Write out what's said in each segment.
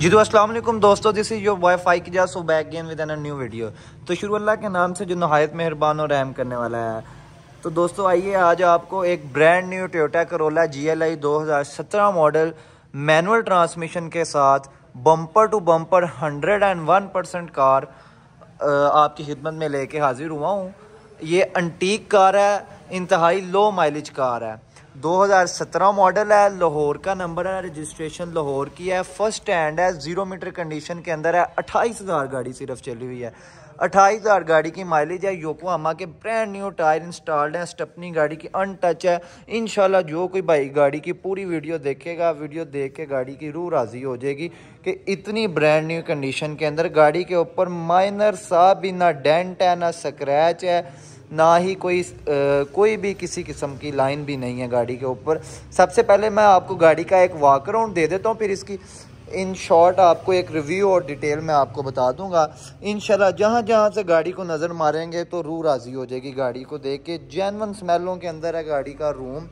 जी तो वालेकुम दोस्तों दिस इज़ योर बॉय फाई की so back again with an new video तो शुरू अल्लाह के नाम से जो नहायत मेहरबान और रहम करने वाला है तो दोस्तों आइए आज आपको एक brand new Toyota Corolla G L I दो हज़ार सत्रह मॉडल मैनुअल ट्रांसमिशन के साथ bumper to bumper hundred and one percent car आपकी खिदमत में लेके हाजिर हुआ हूँ ये अंटीक कार है इंतहाई लो माइलेज कार है 2017 मॉडल है लाहौर का नंबर है रजिस्ट्रेशन लाहौर की है फर्स्ट हैंड है ज़ीरो मीटर कंडीशन के अंदर है अट्ठाईस हज़ार गाड़ी सिर्फ चली हुई है अट्ठाईस हज़ार गाड़ी की माइलेज है योकोहामा के ब्रांड न्यू टायर इंस्टॉल्ड हैं स्टपनी गाड़ी की अनटच है इन जो कोई भाई गाड़ी की पूरी वीडियो देखेगा वीडियो देख के गाड़ी की रूह राज़ी हो जाएगी कि इतनी ब्रांड न्यू कंडीशन के अंदर गाड़ी के ऊपर माइनर सा भी ना डेंट है ना स्क्रैच है ना ही कोई आ, कोई भी किसी किस्म की लाइन भी नहीं है गाड़ी के ऊपर सबसे पहले मैं आपको गाड़ी का एक वॉक राउंड दे देता हूँ फिर इसकी इन शॉर्ट आपको एक रिव्यू और डिटेल में आपको बता दूंगा इन जहाँ जहाँ से गाड़ी को नज़र मारेंगे तो रूह राज़ी हो जाएगी गाड़ी को देख के जैनवन स्मेलों के अंदर है गाड़ी का रूम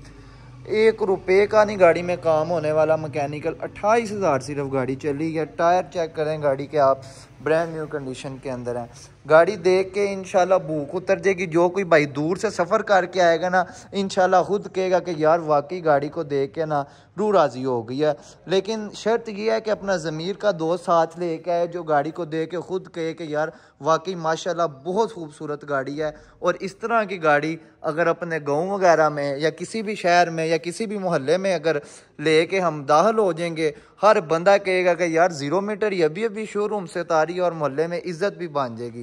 एक रुपए का नहीं गाड़ी में काम होने वाला मैकेनिकल अट्ठाईस हज़ार सिर्फ गाड़ी चली है टायर चेक करें गाड़ी के आप ब्रांड न्यू कंडीशन के अंदर है गाड़ी देख के इनशाला भूख उतर जाएगी जो कोई भाई दूर से सफ़र करके आएगा ना इनशाला खुद कहेगा कि यार वाकई गाड़ी को देख के ना रू राज़ी हो गई है लेकिन शर्त यह है कि अपना ज़मीर का दोस्त साथ ले कर आए जो गाड़ी को देख के ख़ुद कहे कि यार वाकई माशाल्लाह बहुत खूबसूरत गाड़ी है और इस तरह की गाड़ी अगर अपने गाँव वगैरह में या किसी भी शहर में या किसी भी मोहल्ले में अगर ले के हम दाखिल हो जाएंगे हर बंदा कहेगा कि यार ज़ीरो मीटर ये अभी अभी शोरूम से तार सारी और मोहल्ले में इज्जत भी बांध जाएगी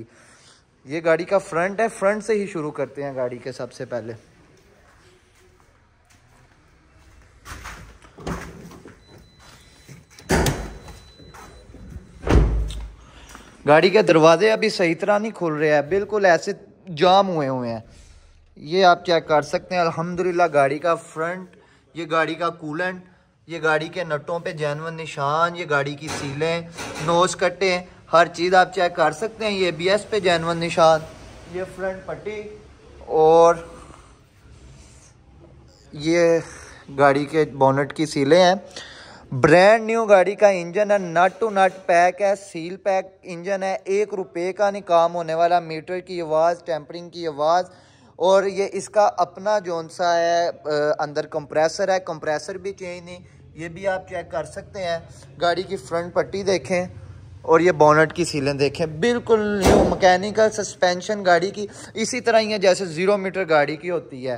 ये गाड़ी का फ्रंट है फ्रंट से ही शुरू करते हैं गाड़ी के सबसे पहले गाड़ी के दरवाजे अभी सही तरह नहीं खुल रहे हैं बिल्कुल ऐसे जाम हुए हुए हैं ये आप चेक कर सकते हैं अल्हम्दुलिल्लाह गाड़ी का फ्रंट ये गाड़ी का कूलेंट ये गाड़ी के नटों पे जैनवन निशान ये गाड़ी की सीलें नोज कट्टे हर चीज़ आप चेक कर सकते हैं ये बी एस पे जैनवन निशान ये फ्रंट पट्टी और ये गाड़ी के बोनट की सीलें हैं ब्रांड न्यू गाड़ी का इंजन है नट टू नट पैक है सील पैक इंजन है एक रुपए का नहीं काम होने वाला मीटर की आवाज़ टेम्परिंग की आवाज़ और ये इसका अपना जौन सा है अंदर कंप्रेसर है कंप्रेसर भी चेंज नहीं ये भी आप चेक कर सकते हैं गाड़ी की फ्रंट पट्टी देखें और ये बोनट की सीलें देखें बिल्कुल न्यू मकैनिकल सस्पेंशन गाड़ी की इसी तरह ही है जैसे ज़ीरो मीटर गाड़ी की होती है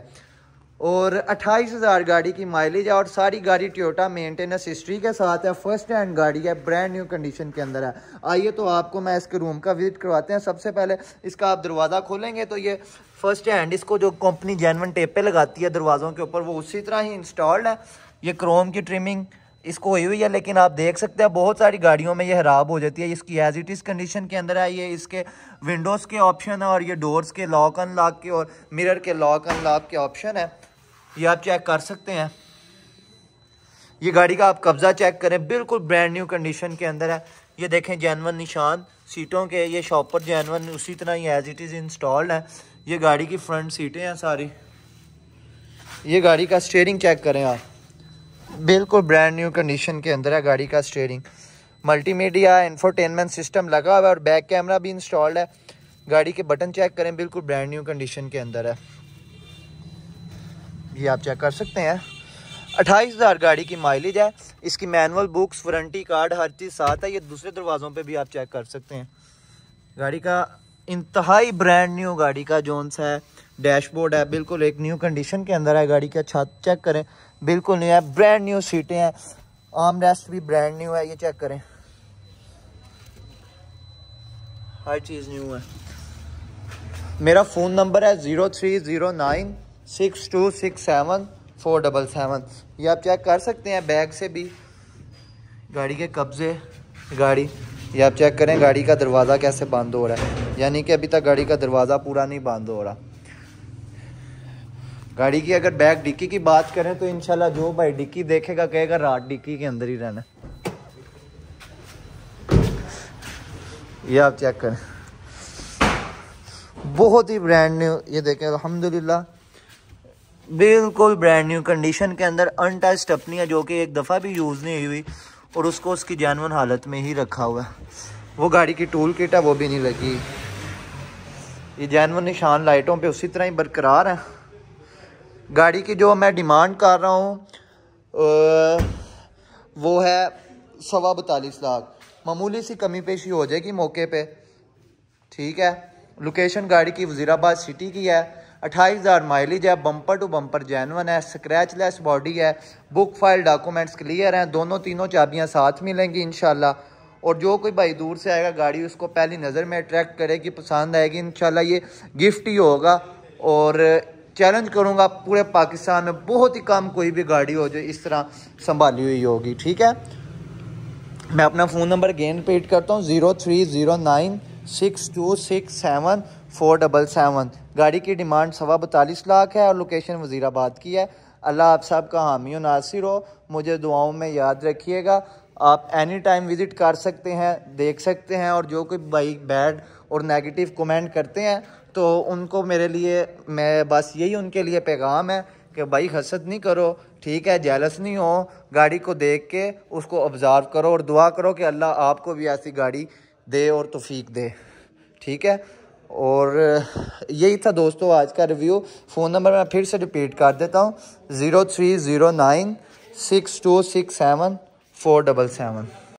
और अट्ठाईस हज़ार गाड़ी की माइलेज है और सारी गाड़ी टोयोटा मेंटेनेंस हिस्ट्री के साथ है फर्स्ट हैंड गाड़ी है ब्रांड न्यू कंडीशन के अंदर है आइए तो आपको मैं इसके रूम का विजिट करवाते हैं सबसे पहले इसका आप दरवाज़ा खोलेंगे तो ये फर्स्ट हैंड इसको जो कंपनी जैनवन टेप पे लगाती है दरवाज़ों के ऊपर वो उसी तरह ही इंस्टॉल्ड है ये क्रोम की ट्रिमिंग इसको हुई हुई है लेकिन आप देख सकते हैं बहुत सारी गाड़ियों में ये ख़राब हो जाती है इसकी एज इट इज़ कंडीशन के अंदर है ये इसके विंडोज़ के ऑप्शन है और ये डोर्स के लॉक अनलॉक के और मिरर के लॉक अनलॉक के ऑप्शन है ये आप चेक कर सकते हैं ये गाड़ी का आप कब्ज़ा चेक करें बिल्कुल ब्रांड न्यू कंडीशन के अंदर है ये देखें जैनवन निशान सीटों के ये शॉपर जैनवन उसी तरह ही एज इट इज़ इंस्टॉल्ड है ये गाड़ी की फ्रंट सीटें हैं सारी ये गाड़ी का स्टेयरिंग चेक करें आप बिल्कुल ब्रांड न्यू कंडीशन के अंदर है गाड़ी का स्टेयरिंग मल्टीमीडिया इन्फोटेनमेंट सिस्टम लगा हुआ है और बैक कैमरा भी इंस्टॉल्ड है गाड़ी के बटन चेक करें बिल्कुल ब्रांड न्यू कंडीशन के अंदर है ये आप चेक कर सकते हैं अट्ठाईस हज़ार गाड़ी की माइलेज है इसकी मैनुअल बुक्स वारंटी कार्ड हर चीज़ साथ है ये दूसरे दरवाज़ों पे भी आप चेक कर सकते हैं गाड़ी का इंतहाई ब्रांड न्यू गाड़ी का जोन्स है डैशबोर्ड है बिल्कुल एक न्यू कंडीशन के अंदर है गाड़ी का छत चेक करें बिल्कुल नहीं है ब्रांड न्यू सीटें हैं आर्म रेस्ट भी ब्रांड न्यू है ये चेक करें हर चीज़ न्यू है मेरा फ़ोन नंबर है zero three zero nine six two six seven four double seven ये आप चेक कर सकते हैं बैग से भी गाड़ी के कब्ज़े गाड़ी ये आप चेक करें गाड़ी का दरवाज़ा कैसे बंद हो रहा है यानी कि अभी तक गाड़ी का दरवाज़ा पूरा नहीं बंद हो रहा गाड़ी की अगर बैक डिक्की की बात करें तो इनशाला जो भाई डिक्की देखेगा कहेगा रात डिक्की के अंदर ही रहना ये आप चेक करें बहुत ही ब्रांड न्यू ये देखें अलहमदिल्ला बिल्कुल ब्रांड न्यू कंडीशन के अंदर अनटच है जो कि एक दफ़ा भी यूज़ नहीं हुई और उसको उसकी जानवन हालत में ही रखा हुआ है वो गाड़ी की टूल किट है वो भी नहीं लगी ये जानवन निशान लाइटों पे उसी तरह ही बरकरार है गाड़ी की जो मैं डिमांड कर रहा हूँ वो है सवा बतालीस लाख मामूली सी कमी पेशी हो जाएगी मौके पे ठीक है लोकेशन गाड़ी की वज़ीराबाद सिटी की है अट्ठाईस हज़ार माइलेज है बम्पर टू बम्पर जैनवन है स्क्रैच लेस बॉडी है बुक फाइल डॉक्यूमेंट्स क्लियर हैं दोनों तीनों चाबियाँ साथ मिलेंगी इन और जो कोई भाई दूर से आएगा गाड़ी उसको पहली नज़र में अट्रैक्ट करेगी पसंद आएगी इन ये गिफ्ट ही होगा और चैलेंज करूँगा पूरे पाकिस्तान में बहुत ही कम कोई भी गाड़ी हो जो इस तरह संभाली हुई होगी ठीक है मैं अपना फ़ोन नंबर गेंद रिपीट करता हूँ zero three zero nine six two six seven four double seven गाड़ी की डिमांड सवा बतालीस लाख है और लोकेशन वज़ीराबाद की है अल्लाह आप साहब का हामी नासिर हो मुझे दुआओं में याद रखिएगा आप एनी टाइम विज़िट कर सकते हैं देख सकते हैं और जो कोई बाइक बैड और नेगेटिव कमेंट करते हैं तो उनको मेरे लिए मैं बस यही उनके लिए पैगाम है कि भाई हसद नहीं करो ठीक है जेलस नहीं हो गाड़ी को देख के उसको ऑब्ज़र्व करो और दुआ करो कि अल्लाह आपको भी ऐसी गाड़ी दे और तोफ़ीक दे ठीक है और यही था दोस्तों आज का रिव्यू फ़ोन नंबर मैं फिर से रिपीट कर देता हूँ zero three zero nine six two six seven four double seven